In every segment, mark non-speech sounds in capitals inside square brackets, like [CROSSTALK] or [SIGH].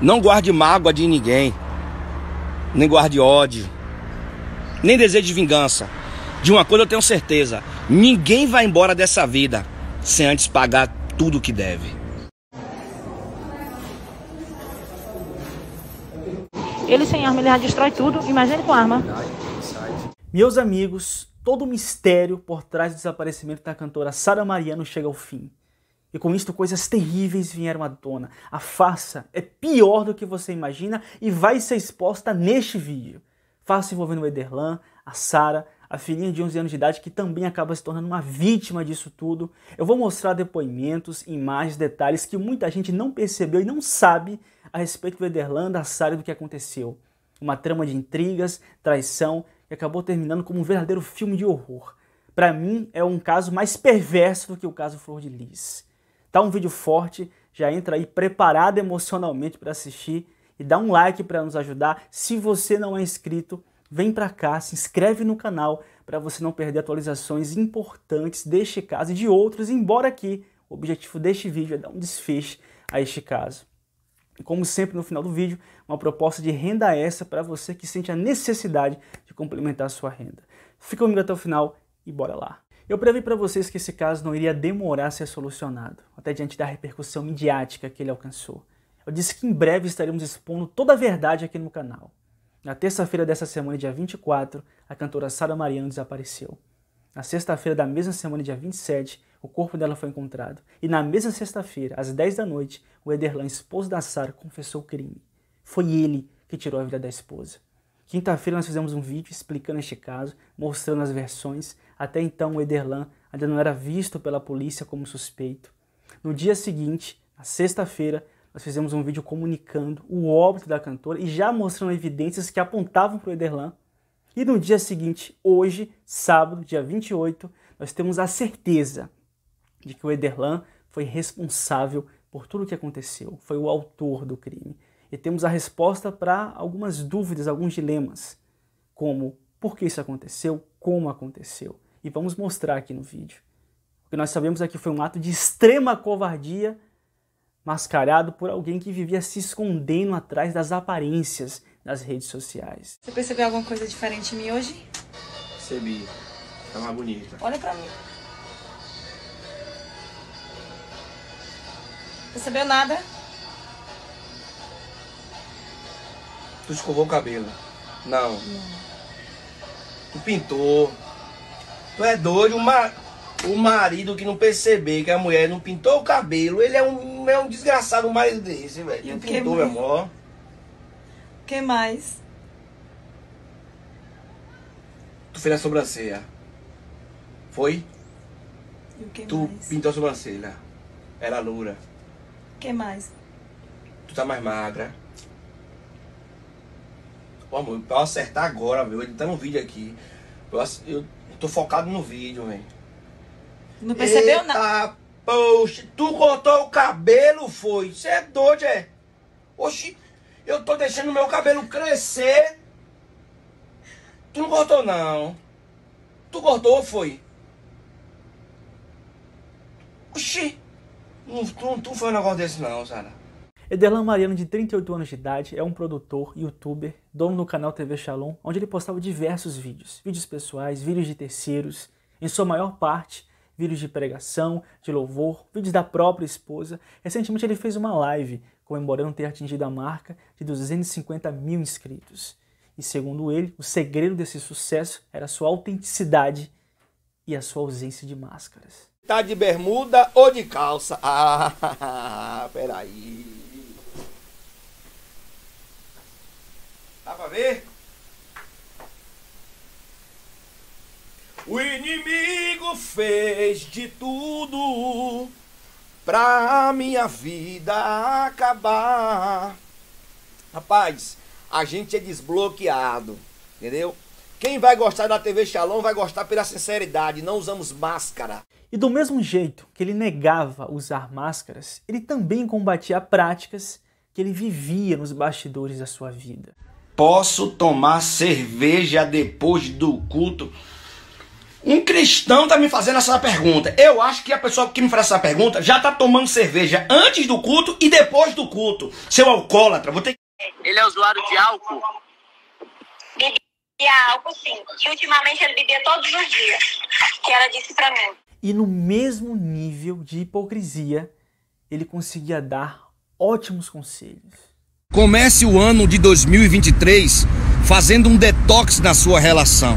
Não guarde mágoa de ninguém, nem guarde ódio, nem desejo de vingança. De uma coisa eu tenho certeza: ninguém vai embora dessa vida sem antes pagar tudo o que deve. Ele sem arma, ele já destrói tudo. Imagine com arma. Meus amigos, todo o mistério por trás do desaparecimento da cantora Sara Mariano chega ao fim. E com isto, coisas terríveis vieram à tona. A farsa é pior do que você imagina e vai ser exposta neste vídeo. Farsa envolvendo o Ederlan, a Sara, a filhinha de 11 anos de idade que também acaba se tornando uma vítima disso tudo. Eu vou mostrar depoimentos, imagens, detalhes que muita gente não percebeu e não sabe a respeito do Ederlan, da Sara e do que aconteceu. Uma trama de intrigas, traição, que acabou terminando como um verdadeiro filme de horror. Para mim, é um caso mais perverso do que o caso Flor de Lis. Tá um vídeo forte, já entra aí preparado emocionalmente para assistir e dá um like para nos ajudar. Se você não é inscrito, vem para cá, se inscreve no canal para você não perder atualizações importantes deste caso e de outros, embora aqui o objetivo deste vídeo é dar um desfecho a este caso. Como sempre no final do vídeo, uma proposta de renda essa para você que sente a necessidade de complementar a sua renda. Fica comigo até o final e bora lá. Eu previ para vocês que esse caso não iria demorar a ser solucionado, até diante da repercussão midiática que ele alcançou. Eu disse que em breve estaremos expondo toda a verdade aqui no canal. Na terça-feira dessa semana, dia 24, a cantora Sara Mariano desapareceu. Na sexta-feira da mesma semana, dia 27, o corpo dela foi encontrado. E na mesma sexta-feira, às 10 da noite, o Ederlan, esposo da Sara, confessou o crime. Foi ele que tirou a vida da esposa. Quinta-feira nós fizemos um vídeo explicando este caso, mostrando as versões. Até então o Ederlan ainda não era visto pela polícia como suspeito. No dia seguinte, na sexta-feira, nós fizemos um vídeo comunicando o óbito da cantora e já mostrando evidências que apontavam para o Ederlan. E no dia seguinte, hoje, sábado, dia 28, nós temos a certeza de que o Ederlan foi responsável por tudo o que aconteceu, foi o autor do crime e temos a resposta para algumas dúvidas, alguns dilemas, como por que isso aconteceu, como aconteceu. E vamos mostrar aqui no vídeo. O que nós sabemos é que foi um ato de extrema covardia mascarado por alguém que vivia se escondendo atrás das aparências das redes sociais. Você percebeu alguma coisa diferente em mim hoje? Percebi. Tá mais bonita. Olha pra mim. Percebeu nada? Tu escovou o cabelo. Não. Não. Tu pintou. Tu é doido, mar o marido que não percebeu que a mulher não pintou o cabelo, ele é um, é um desgraçado mais desse, velho. Não pintou, mais? meu amor. O que mais? Tu fez a sobrancelha. Foi? E o que tu mais? pintou a sobrancelha. Era loura. O que mais? Tu tá mais magra. Pô, pra eu acertar agora, ele tá no vídeo aqui. Eu, eu tô focado no vídeo, velho. Não percebeu nada? Poxa, tu cortou o cabelo, foi? Você é doido, é? Oxi, eu tô deixando meu cabelo crescer. Tu não cortou, não. Tu cortou, foi? Oxi, não, tu, tu foi um negócio desse, não, Sara. Ederlan Mariano, de 38 anos de idade, é um produtor, youtuber, dono do canal TV Shalom, onde ele postava diversos vídeos, vídeos pessoais, vídeos de terceiros, em sua maior parte, vídeos de pregação, de louvor, vídeos da própria esposa. Recentemente ele fez uma live comemorando ter atingido a marca de 250 mil inscritos. E segundo ele, o segredo desse sucesso era sua autenticidade e a sua ausência de máscaras. Tá de bermuda ou de calça? Ah, [LAUGHS] peraí. Dá pra ver? O inimigo fez de tudo pra minha vida acabar. Rapaz, a gente é desbloqueado, entendeu? Quem vai gostar da TV Shalom vai gostar pela sinceridade, não usamos máscara. E do mesmo jeito que ele negava usar máscaras, ele também combatia práticas que ele vivia nos bastidores da sua vida. Posso tomar cerveja depois do culto? Um cristão está me fazendo essa pergunta. Eu acho que a pessoa que me faz essa pergunta já está tomando cerveja antes do culto e depois do culto. Seu alcoólatra, vou ter Ele é usuário de álcool? Bebia álcool, sim. E ultimamente ele bebia todos os dias. Que ela disse para mim. E no mesmo nível de hipocrisia, ele conseguia dar ótimos conselhos. Comece o ano de 2023 fazendo um detox na sua relação.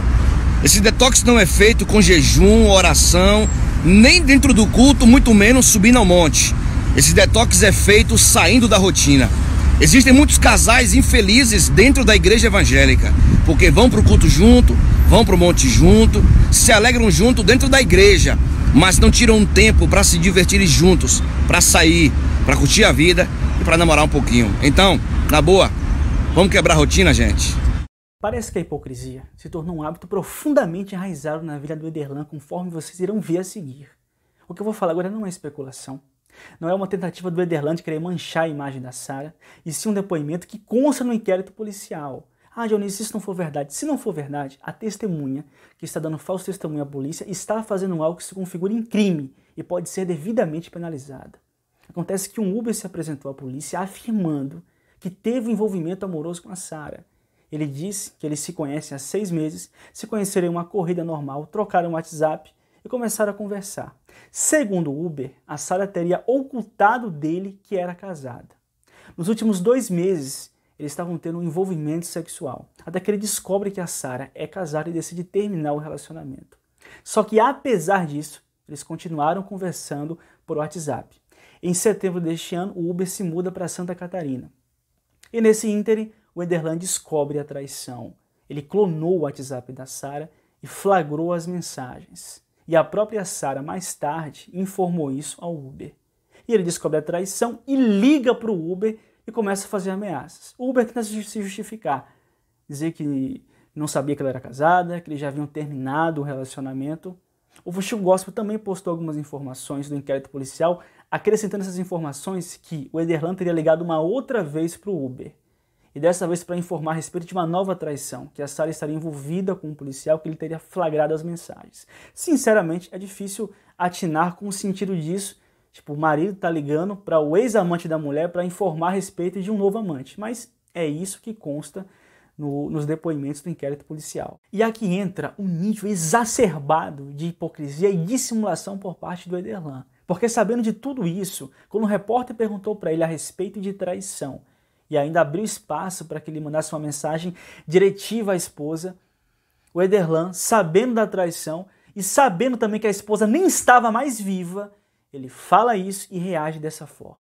Esse detox não é feito com jejum, oração, nem dentro do culto, muito menos subindo ao monte. Esse detox é feito saindo da rotina. Existem muitos casais infelizes dentro da igreja evangélica, porque vão para o culto junto, vão para o monte junto, se alegram junto dentro da igreja, mas não tiram um tempo para se divertirem juntos, para sair, para curtir a vida e para namorar um pouquinho. Então, na boa, vamos quebrar a rotina, gente. Parece que a hipocrisia se tornou um hábito profundamente enraizado na vida do Ederlan, conforme vocês irão ver a seguir. O que eu vou falar agora não é especulação, não é uma tentativa do Ederlan de querer manchar a imagem da Sara, e sim um depoimento que consta no inquérito policial. Ah, se isso não for verdade. Se não for verdade, a testemunha que está dando falso testemunho à polícia está fazendo algo que se configura em crime e pode ser devidamente penalizada. Acontece que um Uber se apresentou à polícia afirmando que teve um envolvimento amoroso com a Sara. Ele disse que eles se conhecem há seis meses, se conheceram em uma corrida normal, trocaram o WhatsApp e começaram a conversar. Segundo o Uber, a Sara teria ocultado dele que era casada. Nos últimos dois meses, eles estavam tendo um envolvimento sexual, até que ele descobre que a Sara é casada e decide terminar o relacionamento. Só que apesar disso, eles continuaram conversando por WhatsApp. Em setembro deste ano, o Uber se muda para Santa Catarina. E nesse ínterim, o Enderland descobre a traição. Ele clonou o WhatsApp da Sara e flagrou as mensagens. E a própria Sara, mais tarde, informou isso ao Uber. E ele descobre a traição e liga para o Uber e começa a fazer ameaças. O Uber tenta se justificar, dizer que não sabia que ela era casada, que eles já haviam terminado o relacionamento. O Fuxico Gospel também postou algumas informações do inquérito policial acrescentando essas informações que o Ederlan teria ligado uma outra vez para o Uber. E dessa vez para informar a respeito de uma nova traição, que a Sara estaria envolvida com um policial que ele teria flagrado as mensagens. Sinceramente, é difícil atinar com o sentido disso. Tipo, o marido está ligando para o ex-amante da mulher para informar a respeito de um novo amante. Mas é isso que consta no, nos depoimentos do inquérito policial. E aqui entra um nível exacerbado de hipocrisia e dissimulação por parte do Ederlan. Porque sabendo de tudo isso, quando o repórter perguntou para ele a respeito de traição e ainda abriu espaço para que ele mandasse uma mensagem diretiva à esposa, o Ederlan, sabendo da traição e sabendo também que a esposa nem estava mais viva, ele fala isso e reage dessa forma.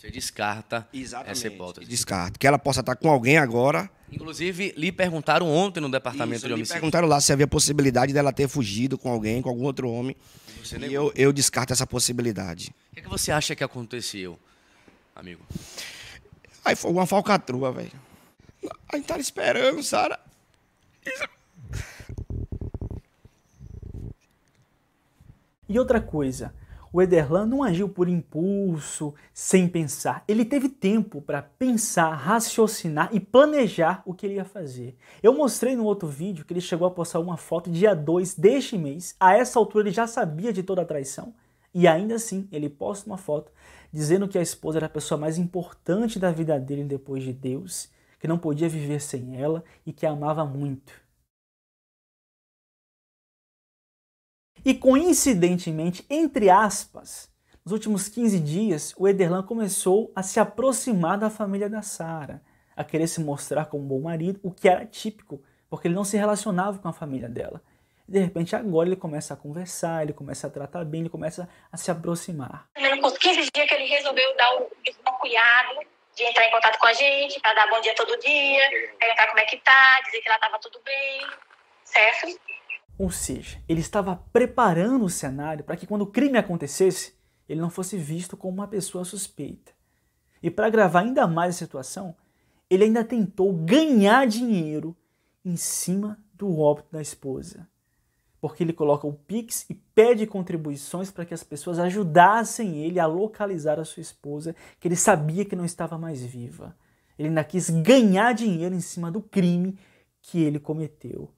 Você descarta Exatamente. essa hipótese. Descarta. Que ela possa estar com alguém agora. Inclusive, lhe perguntaram ontem no departamento Isso, de homicídio. perguntaram lá se havia possibilidade dela ter fugido com alguém, com algum outro homem. Você e eu, eu descarto essa possibilidade. O que, é que você acha que aconteceu, amigo? Aí foi uma falcatrua, velho. A gente tava tá esperando, Sara. E outra coisa, o Ederlan não agiu por impulso, sem pensar. Ele teve tempo para pensar, raciocinar e planejar o que ele ia fazer. Eu mostrei no outro vídeo que ele chegou a postar uma foto dia 2 deste mês. A essa altura ele já sabia de toda a traição. E ainda assim, ele posta uma foto dizendo que a esposa era a pessoa mais importante da vida dele depois de Deus, que não podia viver sem ela e que a amava muito. E coincidentemente, entre aspas, nos últimos 15 dias, o Ederlan começou a se aproximar da família da Sara, a querer se mostrar como um bom marido, o que era típico, porque ele não se relacionava com a família dela. de repente, agora ele começa a conversar, ele começa a tratar bem, ele começa a se aproximar. os 15 dias que ele resolveu dar um, um cuidado de entrar em contato com a gente, para dar bom dia todo dia, perguntar como é que tá, dizer que ela estava tudo bem, certo? Ou seja, ele estava preparando o cenário para que quando o crime acontecesse, ele não fosse visto como uma pessoa suspeita. E para agravar ainda mais a situação, ele ainda tentou ganhar dinheiro em cima do óbito da esposa. Porque ele coloca o Pix e pede contribuições para que as pessoas ajudassem ele a localizar a sua esposa, que ele sabia que não estava mais viva. Ele ainda quis ganhar dinheiro em cima do crime que ele cometeu.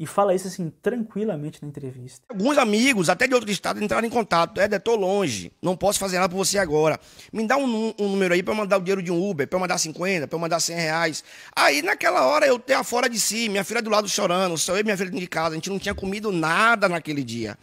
E fala isso assim tranquilamente na entrevista. Alguns amigos, até de outro estado, entraram em contato. É, tô longe, não posso fazer nada por você agora. Me dá um, um número aí para mandar o dinheiro de um Uber, para mandar 50, para mandar 100 reais. Aí naquela hora eu tenho fora de si, minha filha do lado chorando, só eu e minha filha dentro de casa, a gente não tinha comido nada naquele dia,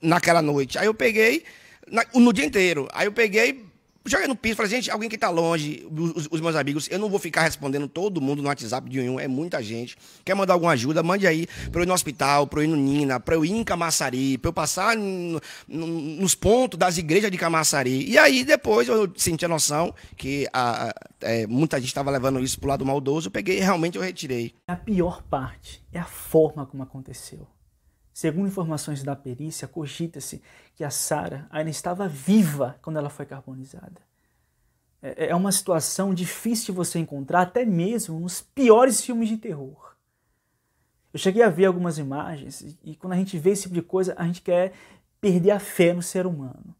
naquela noite. Aí eu peguei, na, no dia inteiro. Aí eu peguei, joguei no piso, falei, gente, alguém que está longe, os, os, meus amigos, eu não vou ficar respondendo todo mundo no WhatsApp de um, é muita gente. Quer mandar alguma ajuda? Mande aí para eu ir no hospital, para eu ir no Nina, para eu ir em Camaçari, para eu passar nos pontos das igrejas de Camaçari. E aí depois eu senti a noção que a, a, é, muita gente estava levando isso pro lado maldoso, eu peguei e realmente eu retirei. A pior parte é a forma como aconteceu. Segundo informações da perícia, cogita-se que a Sara ainda estava viva quando ela foi carbonizada. É, é uma situação difícil de você encontrar, até mesmo nos piores filmes de terror. Eu cheguei a ver algumas imagens e quando a gente vê esse tipo de coisa, a gente quer perder a fé no ser humano.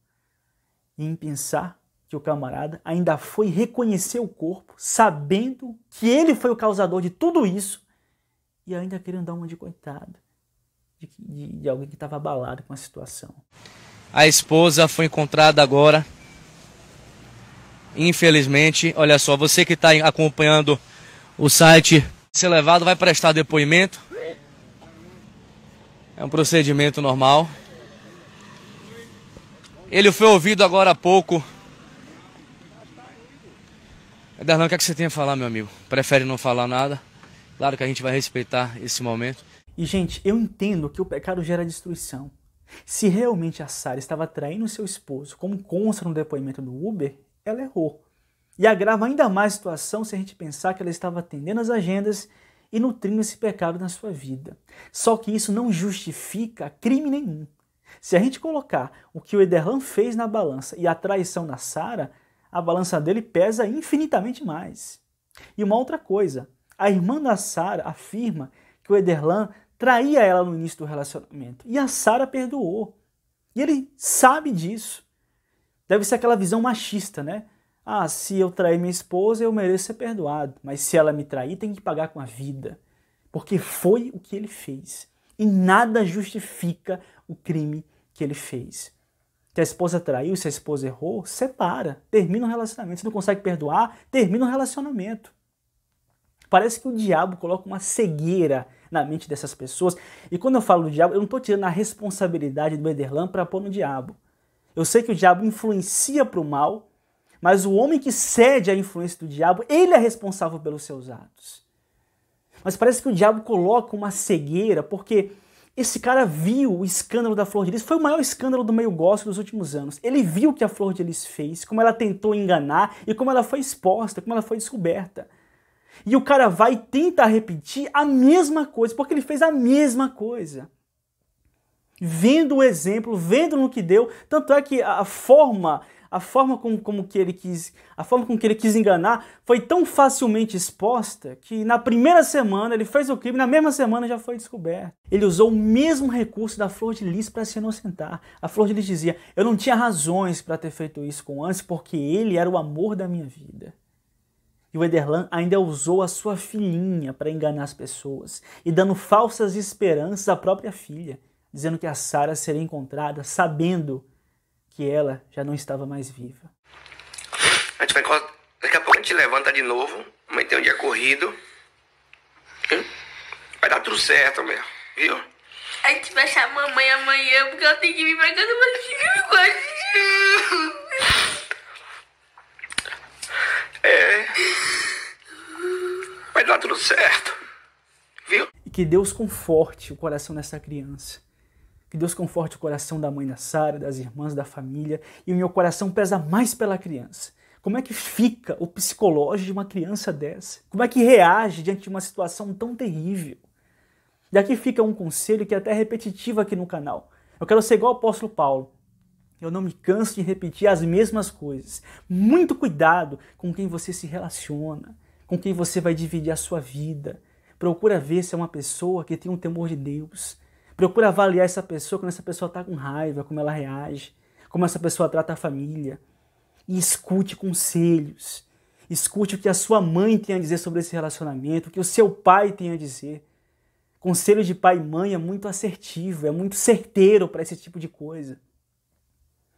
E em pensar que o camarada ainda foi reconhecer o corpo, sabendo que ele foi o causador de tudo isso e ainda querendo dar uma de coitado de, de, de alguém que estava abalado com a situação. A esposa foi encontrada agora. Infelizmente, olha só, você que está acompanhando o site Ser Levado vai prestar depoimento. É um procedimento normal. Ele foi ouvido agora há pouco. Darlan, o que, é que você tem a falar, meu amigo? Prefere não falar nada? Claro que a gente vai respeitar esse momento. E, gente, eu entendo que o pecado gera destruição. Se realmente a Sara estava traindo seu esposo, como consta no depoimento do Uber, ela errou. E agrava ainda mais a situação se a gente pensar que ela estava atendendo as agendas e nutrindo esse pecado na sua vida. Só que isso não justifica crime nenhum. Se a gente colocar o que o Ederlan fez na balança e a traição na Sara, a balança dele pesa infinitamente mais. E uma outra coisa, a irmã da Sara afirma que o Ederlan traía ela no início do relacionamento. E a Sara perdoou. E ele sabe disso. Deve ser aquela visão machista, né? Ah, se eu trair minha esposa, eu mereço ser perdoado. Mas se ela me trair, tem que pagar com a vida. Porque foi o que ele fez. E nada justifica o crime que ele fez. Se a esposa traiu, se a esposa errou, separa, termina o relacionamento. Se não consegue perdoar, termina o relacionamento. Parece que o diabo coloca uma cegueira na mente dessas pessoas. E quando eu falo do diabo, eu não estou tirando a responsabilidade do Ederlan para pôr no diabo. Eu sei que o diabo influencia para o mal, mas o homem que cede à influência do diabo, ele é responsável pelos seus atos. Mas parece que o diabo coloca uma cegueira, porque esse cara viu o escândalo da Flor de Lis, foi o maior escândalo do meio gospel dos últimos anos. Ele viu o que a Flor de Lis fez, como ela tentou enganar e como ela foi exposta, como ela foi descoberta. E o cara vai e tenta repetir a mesma coisa, porque ele fez a mesma coisa. Vendo o exemplo, vendo no que deu, tanto é que a forma, a forma como, como que ele quis, a forma com que ele quis enganar foi tão facilmente exposta que na primeira semana ele fez o crime, na mesma semana já foi descoberto. Ele usou o mesmo recurso da Flor de Lis para se inocentar. A Flor de Lis dizia: "Eu não tinha razões para ter feito isso com antes, porque ele era o amor da minha vida." E o Ederlan ainda usou a sua filhinha para enganar as pessoas e dando falsas esperanças à própria filha, dizendo que a Sara seria encontrada sabendo que ela já não estava mais viva. A gente vai, daqui a pouco a gente levanta de novo, amanhã tem um dia corrido. Hum? Vai dar tudo certo, meu, viu? A gente vai chamar a mamãe amanhã porque ela tem que vir pra casa, mas eu gosto de dar tá tudo certo. Viu? E que Deus conforte o coração dessa criança. Que Deus conforte o coração da mãe da Sara, das irmãs, da família. E o meu coração pesa mais pela criança. Como é que fica o psicológico de uma criança dessa? Como é que reage diante de uma situação tão terrível? E aqui fica um conselho que é até repetitivo aqui no canal. Eu quero ser igual ao apóstolo Paulo. Eu não me canso de repetir as mesmas coisas. Muito cuidado com quem você se relaciona com quem você vai dividir a sua vida. Procura ver se é uma pessoa que tem um temor de Deus. Procura avaliar essa pessoa quando essa pessoa está com raiva, como ela reage, como essa pessoa trata a família. E escute conselhos. Escute o que a sua mãe tem a dizer sobre esse relacionamento, o que o seu pai tem a dizer. Conselho de pai e mãe é muito assertivo, é muito certeiro para esse tipo de coisa.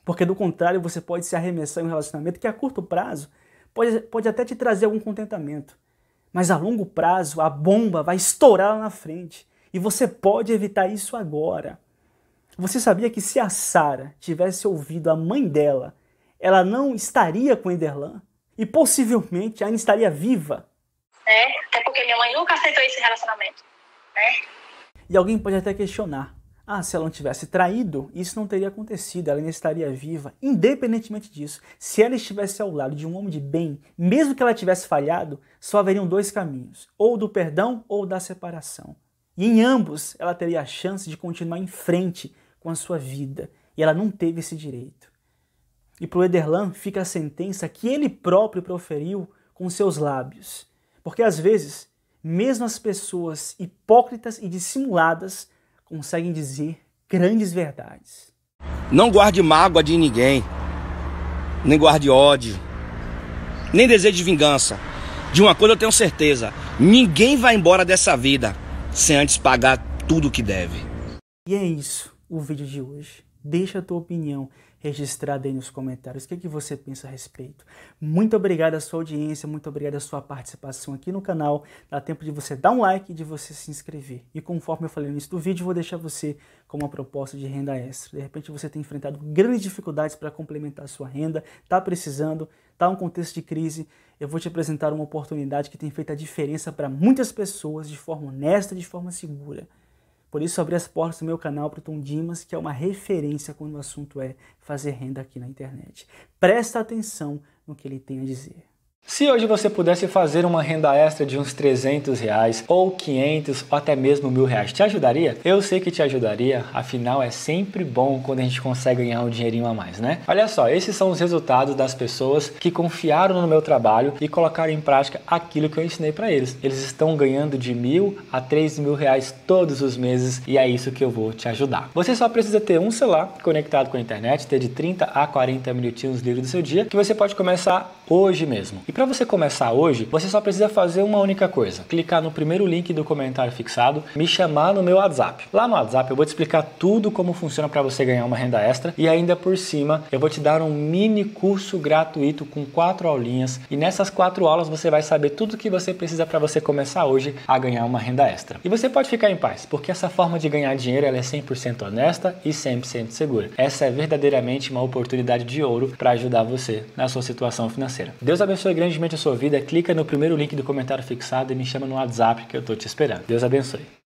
Porque do contrário, você pode se arremessar em um relacionamento que a curto prazo pode, pode até te trazer algum contentamento, mas a longo prazo a bomba vai estourar lá na frente e você pode evitar isso agora. Você sabia que se a Sara tivesse ouvido a mãe dela, ela não estaria com Enderlan e possivelmente ainda estaria viva. É, até porque minha mãe nunca aceitou esse relacionamento, né? E alguém pode até questionar: ah, se ela não tivesse traído, isso não teria acontecido, ela ainda estaria viva. Independentemente disso, se ela estivesse ao lado de um homem de bem, mesmo que ela tivesse falhado, só haveriam dois caminhos: ou do perdão ou da separação. E em ambos, ela teria a chance de continuar em frente com a sua vida. E ela não teve esse direito. E para o Ederlan fica a sentença que ele próprio proferiu com seus lábios. Porque às vezes, mesmo as pessoas hipócritas e dissimuladas conseguem dizer grandes verdades. Não guarde mágoa de ninguém, nem guarde ódio, nem desejo de vingança. De uma coisa eu tenho certeza: ninguém vai embora dessa vida sem antes pagar tudo o que deve. E é isso o vídeo de hoje. Deixa a tua opinião registrada aí nos comentários. O que, é que você pensa a respeito? Muito obrigado à sua audiência, muito obrigado à sua participação aqui no canal. Dá tempo de você dar um like e de você se inscrever. E conforme eu falei no início do vídeo, vou deixar você com uma proposta de renda extra. De repente você tem enfrentado grandes dificuldades para complementar a sua renda, está precisando, está em um contexto de crise. Eu vou te apresentar uma oportunidade que tem feito a diferença para muitas pessoas de forma honesta, de forma segura. Por isso, abri as portas do meu canal para o Tom Dimas, que é uma referência quando o assunto é fazer renda aqui na internet. Presta atenção no que ele tem a dizer. Se hoje você pudesse fazer uma renda extra de uns 300 reais ou 500 ou até mesmo mil reais, te ajudaria? Eu sei que te ajudaria, afinal é sempre bom quando a gente consegue ganhar um dinheirinho a mais, né? Olha só, esses são os resultados das pessoas que confiaram no meu trabalho e colocaram em prática aquilo que eu ensinei para eles. Eles estão ganhando de mil a três mil reais todos os meses e é isso que eu vou te ajudar. Você só precisa ter um celular conectado com a internet, ter de 30 a 40 minutinhos livre do seu dia, que você pode começar hoje mesmo. E para você começar hoje, você só precisa fazer uma única coisa: clicar no primeiro link do comentário fixado, me chamar no meu WhatsApp. Lá no WhatsApp eu vou te explicar tudo como funciona para você ganhar uma renda extra e ainda por cima eu vou te dar um mini curso gratuito com quatro aulinhas e nessas quatro aulas você vai saber tudo que você precisa para você começar hoje a ganhar uma renda extra. E você pode ficar em paz, porque essa forma de ganhar dinheiro ela é 100% honesta e 100% segura. Essa é verdadeiramente uma oportunidade de ouro para ajudar você na sua situação financeira financeira. Deus abençoe grandemente a sua vida. Clica no primeiro link do comentário fixado e me chama no WhatsApp que eu estou te esperando. Deus abençoe.